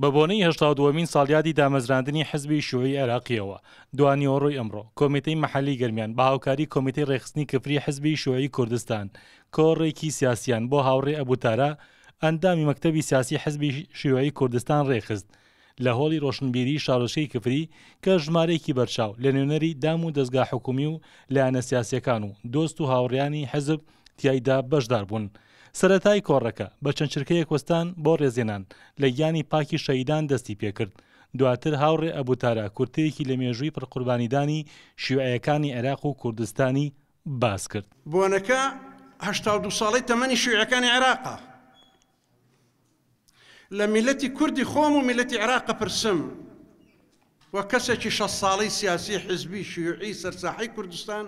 بە بۆنەی هشتا دووەمین ساڵیادی دامەزراندنی حزبی شووی عێراقیەوە دوانیۆڕۆی ئەمڕۆ کۆمیتەی محەلی گەرمیان بە هاوکاری کۆمیتەی ڕێخستنی کەفری حزبی شووی کوردستان کۆڕێکی سیاسیان بۆ هاوڕێ ئەبوتارە ئەندامی مەکتتەبی سیاسی حزبی شووی کوردستان ڕێخست لە هۆڵی ڕۆشنبیری شارۆشەی کفری کە ژمارەیەکی بەرچاو لە نوێنەری دام و دەستگا حکومی و لایەنە سیاسەکان و دۆست و هاوڕیانی حەزب تایدا بەشدار بوون. سەتای کۆڕەکە بە چەند چرکەیە کوستان بۆ ڕێزێنان لە یانی پاکی شەیدان دەستی پێکرد دواتر هاوڕێ ئەبوتارە کورتەیەکی لە مێژووی پڕقوربانیدانی شیوعەکانی عێراق و کوردستانی باس کرد بۆنەکە هشتا دو ساڵی تەمەنی شیوعەکانی عێراقا لە میلەتی کوردی خۆم و میلەتی عێراقە پرسم وە کەسێکی شە ساڵی سیاسی حزبی شیوعی سەرساحی کوردستان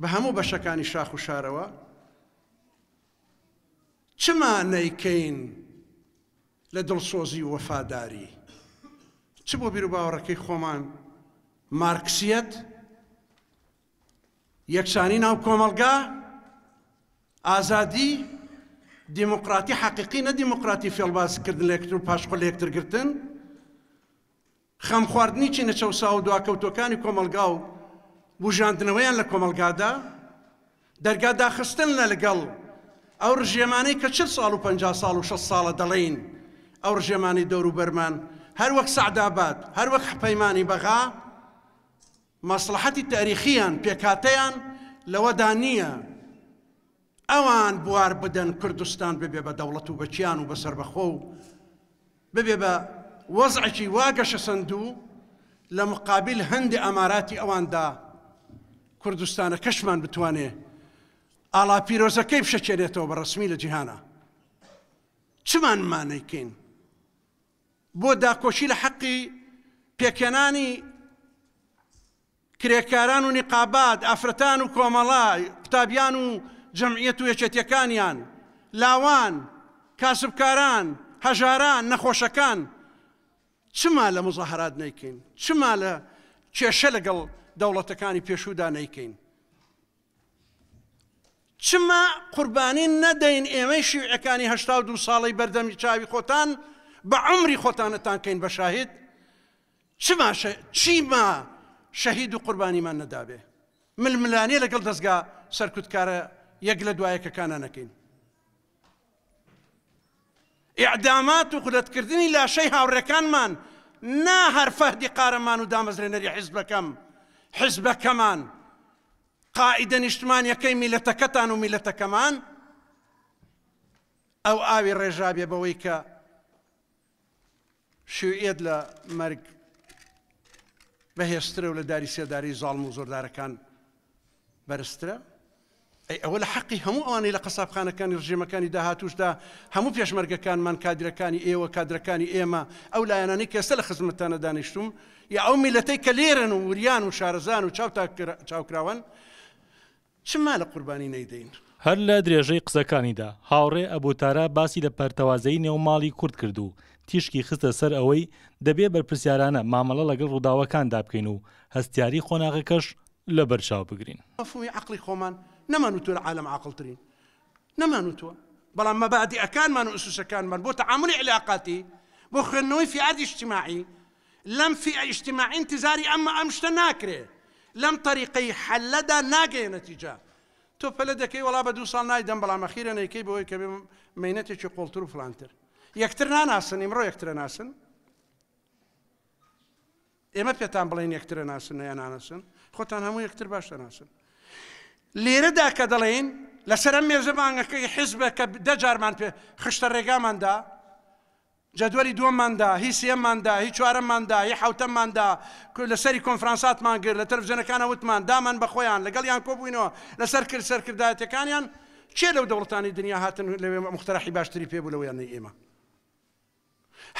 بە هەموو بەشەکانی شاخ و شارەوە چما نەیکەین لە دڵسۆزی وەفاداری چ بۆ بیر و باوەڕەکەی خۆمان مارکسیەت یەکسانی ناو کۆمەلگا ئازادی دیموکراتی حەقیقی نە دیموکراتی فێڵبازکردن لەکتتر و پاشخۆ لەکترگرتن خەم خواردنی چینە چەسا و دواکەوتەکانی کۆمەلگا و بژاندنەوەیان لە کۆمەلگادا دەرگا داخستن لە لەگەڵ ئەو ڕژێمانەی کە چ ساڵ و 50 ساڵ و 6 ساڵە دەڵین ئەو ڕژێمانی دەوروبەرمان هەر وەک سەعدابات هەر وەک حپەیمانی بەغا مەسلحەتی تاریخیان پێکاتەیان لەوەدا نییە ئەوان بوار بدەن کوردستان ببێ بە دەوڵەت و بەچیان و بەسەر بەخۆ و ببێ بە وەزعکی واگەشە سندوو لە مقابل هەندی ئەماراتی ئەواندا کوردستانە کەشمان بتوانێت ئالا پیرۆزەکەی بشەچێرێتەوە بە ڕسمی لە جیهانە چمانمانەیکەین بۆ داکۆشی لە حەقی پێکێنانی کرێکاران و نقابات ئافرەتان و کۆمەڵای قوتابیان و جەمعیەت و یەکێتیەکانیان لاوان کاسبکاران هەژاران نەخۆشەکان چما لە مزەهرات نەیکەین چما لە کێشە لەگەڵ دەوڵەتەکانی پێشودا نەیکەین چما قوربانی نەدەین ئێمەی شیعەکانی هشتا دو ساڵی بەردەمی چاوی خۆتان بە عمری خۆتانتان کەین بە شاهید چما چیما شەهید و قوربانیمان نەدابێ ململانی لەگەڵ دەستگا سەرکوتکارە یەک لە دوایەکەکانە نەکەین ئیعدامات و قولەتکردنی لاشەی هاوڕەکانمان نا هەر فەهدی قارەمان و دامەزرێنەری حیزبەکەم حیزبەکەمان او اوي قائدە نیشتمانیەکەی میلەتەکەتان و میلەتەکەمان ئەو ئاوی ڕێژابێ بەوەی کە شوێت لە مەرگ بەهێسترە و لە داری سێداری زاڵم و زۆردارەکان بەرزترە ئەی ئەوە لە دا هەموو ئەوانەی لە قەسابخانەکانی ڕژێمەکانی داهاتوشدا هەموو پێشمەرگەکانمان کادرەکانی ئێوە إيوة کادرەکانی ئێمە ئەو لایەنانی کەسە لە خزمەتانە دانیشتوم یا ئەو میلەتەی کە لێرن و وریان و شارەزان و چاوتاکراون چما لە قوربانی نەیدەین هەر لە درێژەی قسەکانیدا هاوڕێ ئەبوتارە باسی لە پەرتەوازەی نێوماڵی کورد کردو تیشکی خستە سەر ئەوەی دەبێ بەرپرسیارانە مامەڵە لەگەڵ ڕووداوەکاندا بکەین و هەستیاری خۆناغەکەش لە بەرچاو بگرین ئەفومی عقلی خۆمان نەمان و تۆ لە عالم عقلترین نەمان و تۆ بەڵام مەبعدی ئەکانمان و ئوسوسەکانمان بۆ تەعاملی علااقاتی بۆ خوێندنەوەی فیعادی اجتماعی لەم فیعە اجتماعی انتظاری ئەمە ئەم شتە ناکرێت لەم طریقەی حەلەدا ناگەی نەتیجا تۆ پەلە دەکەی وڵا بە دو ساڵ نایدەم بەڵام مەخیرە نەیکەی بەوەی کە مینەتێکی قۆڵتر و فلانتر یەکتر ناناسن ئمڕۆ یەکترە ناسن ئێمە پێتان بڵین یەکترە ناسن یان نانەسن خۆتان هەموو یەکتر باشتە ناسن لێرەدا کە دەڵێن لەسەر مێزەبانەکەی حیزبە کە دەجارمان پێ خشتە ڕێگاماندا جدوەری دووەمماندا هی سێمماندا هی چوارەمماندا هی حوتەمماندا لەسەری کۆنفرانساتمان گر لە تەرفزیەنەکانە وتمان دامان بەخۆیان لەگەڵیان کۆبووینەوە لەسەر کرد سەرکردایەتەکانیان چێ لەو دەوڵەتانی دنیا هاتن لەوێ مختەرەحی باشتری پێ بوو لەوەیان ئێمە.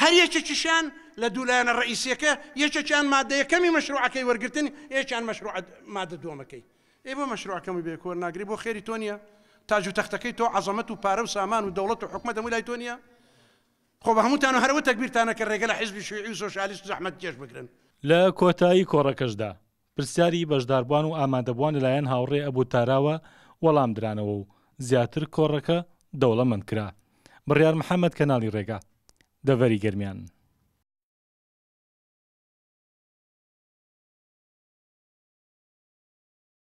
هەر یەکێکیشان لە دوولایەنە ڕئیسیەکە الرئيسية مادەیەکەمی مەشروعەکەی مادة كم مشروع كي دووەمەکەی. ئێ بۆ مەشروعەکەمی بێکۆر ناگری بۆ مشروع كم تاج و تەختەکەی تۆ عزەمەت و پارە و سامان و دەوڵەت و حکومە دەمولای تۆنیە؟ خۆ بە هەمووتان و هەروە تەکبیرتانە کە ڕێگە لە حیزبی شوعی و سۆشالیست زەحمەت جێش بگرن لە کۆتایی کۆڕەکەشدا پرسیاری بەشداربوان و ئامادەبوان لەلایەن هاوڕێ ئەبوو تاراوە وەڵام درانەوە و زیاتر کۆڕەکە دەوڵەمەند کرا بڕیار محەممەد کەناڵی ڕێگا دەڤەری گەرمیان.